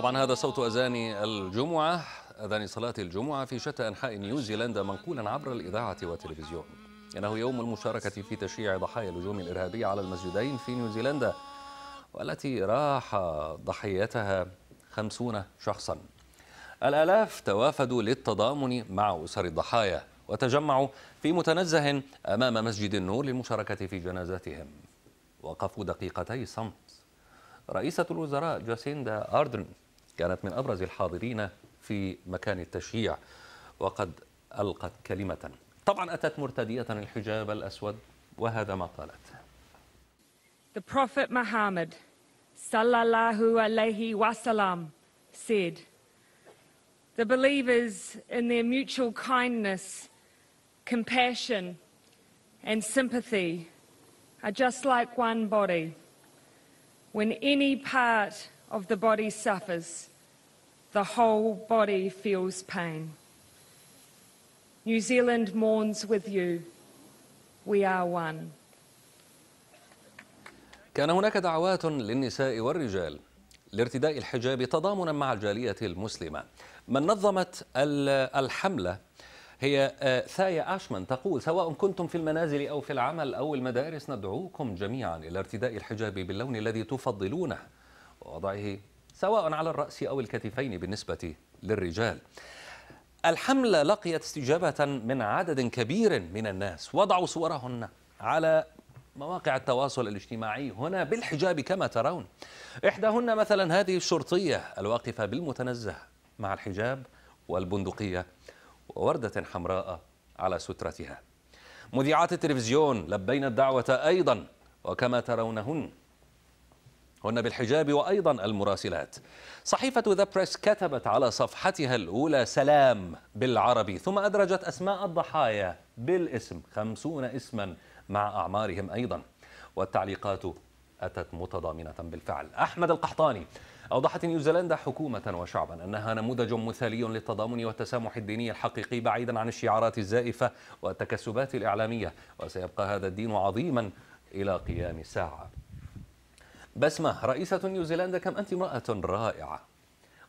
طبعا هذا صوت أذان الجمعة أذان صلاة الجمعة في شتى أنحاء نيوزيلندا منقولا عبر الإذاعة والتلفزيون إنه يوم المشاركة في تشييع ضحايا الهجوم الإرهابي على المسجدين في نيوزيلندا والتي راح ضحيتها خمسون شخصا الآلاف توافدوا للتضامن مع أسر الضحايا وتجمعوا في متنزه أمام مسجد النور للمشاركة في جنازاتهم وقفوا دقيقتي صمت رئيسة الوزراء جاسيندا أردن كانت من أبرز الحاضرين في مكان التشييع وقد ألقت كلمة طبعا أتت مرتدية الحجاب الأسود وهذا ما قالت The Prophet Muhammad sallallahu alayhi wasallam said, The believers in their mutual kindness, compassion, and sympathy are just like one body. When any part of the body suffers, the whole body feels pain. New Zealand mourns with you. We are one. كان هناك دعوات للنساء والرجال لارتداء الحجاب تضامنا مع الجالية المسلمة من نظمت الحملة هي آه، ثايا أشمن تقول سواء كنتم في المنازل أو في العمل أو المدارس ندعوكم جميعا إلى ارتداء الحجاب باللون الذي تفضلونه وضعه سواء على الرأس أو الكتفين بالنسبة للرجال الحملة لقيت استجابة من عدد كبير من الناس وضعوا صورهن على مواقع التواصل الاجتماعي هنا بالحجاب كما ترون إحداهن مثلا هذه الشرطية الواقفة بالمتنزه مع الحجاب والبندقية ووردة حمراء على سترتها مذيعات التلفزيون لبين الدعوة أيضا وكما ترونهن هن بالحجاب وأيضا المراسلات صحيفة ذا بريس كتبت على صفحتها الأولى سلام بالعربي ثم أدرجت أسماء الضحايا بالاسم خمسون اسما مع أعمارهم أيضا والتعليقات أتت متضامنة بالفعل أحمد القحطاني أوضحت نيوزيلندا حكومة وشعبا أنها نموذج مثالي للتضامن والتسامح الديني الحقيقي بعيدا عن الشعارات الزائفة والتكسبات الإعلامية وسيبقى هذا الدين عظيما إلى قيام الساعة بسمة رئيسة نيوزيلندا كم أنت امرأة رائعة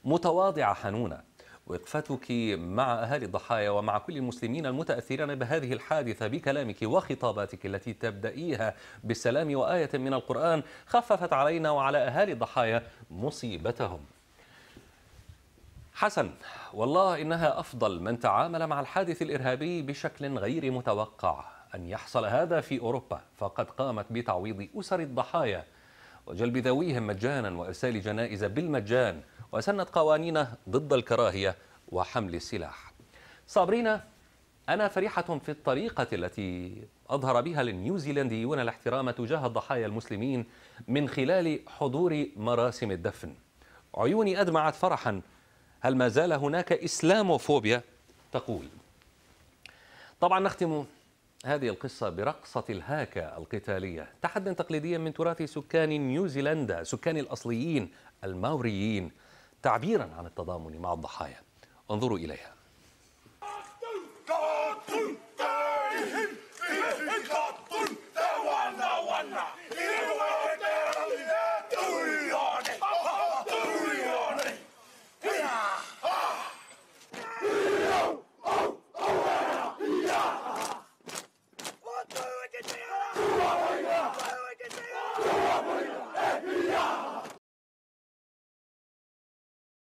متواضعة حنونة وقفتك مع أهالي الضحايا ومع كل المسلمين المتأثرين بهذه الحادثة بكلامك وخطاباتك التي تبدأيها بالسلام وآية من القرآن خففت علينا وعلى أهالي الضحايا مصيبتهم حسن والله إنها أفضل من تعامل مع الحادث الإرهابي بشكل غير متوقع أن يحصل هذا في أوروبا فقد قامت بتعويض أسر الضحايا وجلب ذويهم مجانا وإرسال جنائز بالمجان وسنت قوانين ضد الكراهية وحمل السلاح صابرينا أنا فرحة في الطريقة التي أظهر بها النيوزيلنديون الاحترام تجاه الضحايا المسلمين من خلال حضور مراسم الدفن عيوني أدمعت فرحا هل ما زال هناك إسلاموفوبيا تقول طبعا نختم هذه القصة برقصة الهاكا القتالية تحدا تقليديا من تراث سكان نيوزيلندا سكان الأصليين الماوريين تعبيرا عن التضامن مع الضحايا انظروا إليها